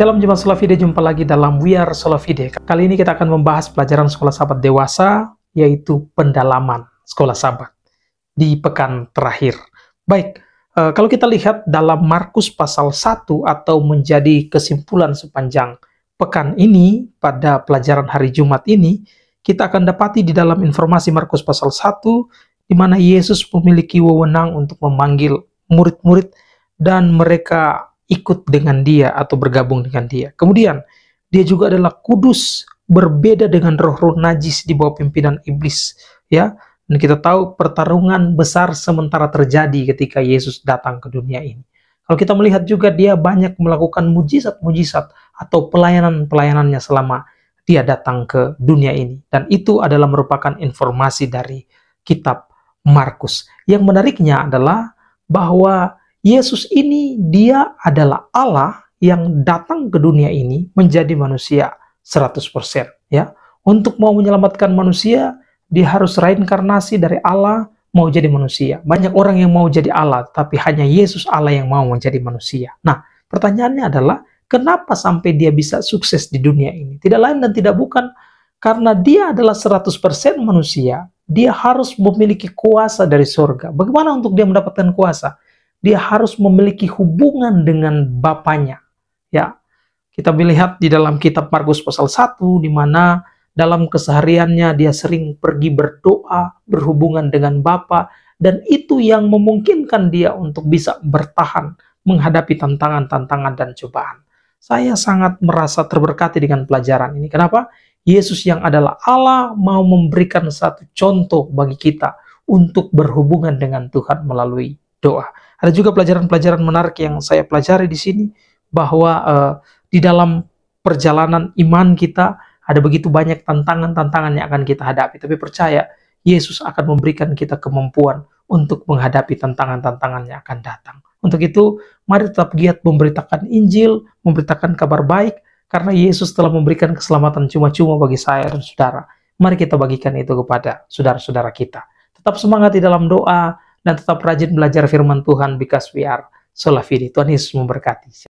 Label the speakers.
Speaker 1: Dalam Jemaat Salafide, jumpa lagi dalam We Are Salafide. Kali ini kita akan membahas pelajaran sekolah sahabat dewasa, yaitu pendalaman sekolah sahabat di pekan terakhir. Baik, eh, kalau kita lihat dalam Markus pasal 1 atau menjadi kesimpulan sepanjang pekan ini, pada pelajaran hari Jumat ini, kita akan dapati di dalam informasi Markus pasal 1, di mana Yesus memiliki wewenang untuk memanggil murid-murid dan mereka ikut dengan dia atau bergabung dengan dia. Kemudian, dia juga adalah kudus, berbeda dengan roh-roh najis di bawah pimpinan iblis, ya. Dan kita tahu pertarungan besar sementara terjadi ketika Yesus datang ke dunia ini. Kalau kita melihat juga dia banyak melakukan mujizat-mujizat atau pelayanan-pelayanannya selama dia datang ke dunia ini. Dan itu adalah merupakan informasi dari kitab Markus. Yang menariknya adalah bahwa Yesus ini dia adalah Allah yang datang ke dunia ini menjadi manusia 100% ya. Untuk mau menyelamatkan manusia, dia harus reinkarnasi dari Allah mau jadi manusia. Banyak orang yang mau jadi Allah, tapi hanya Yesus Allah yang mau menjadi manusia. Nah, pertanyaannya adalah kenapa sampai dia bisa sukses di dunia ini? Tidak lain dan tidak bukan karena dia adalah 100% manusia, dia harus memiliki kuasa dari surga. Bagaimana untuk dia mendapatkan kuasa? dia harus memiliki hubungan dengan bapaknya. Ya, kita melihat di dalam kitab Markus pasal 1 di mana dalam kesehariannya dia sering pergi berdoa, berhubungan dengan Bapa dan itu yang memungkinkan dia untuk bisa bertahan menghadapi tantangan-tantangan dan cobaan. Saya sangat merasa terberkati dengan pelajaran ini. Kenapa? Yesus yang adalah Allah mau memberikan satu contoh bagi kita untuk berhubungan dengan Tuhan melalui doa. Ada juga pelajaran-pelajaran menarik yang saya pelajari di sini bahwa uh, di dalam perjalanan iman kita ada begitu banyak tantangan-tantangan yang akan kita hadapi. Tapi percaya Yesus akan memberikan kita kemampuan untuk menghadapi tantangan-tantangan yang akan datang. Untuk itu, mari tetap giat memberitakan Injil, memberitakan kabar baik, karena Yesus telah memberikan keselamatan cuma-cuma bagi saya dan saudara. Mari kita bagikan itu kepada saudara-saudara kita. Tetap semangat di dalam doa, dan tetap rajin belajar firman Tuhan because we are so love Tuhan Yesus memberkati.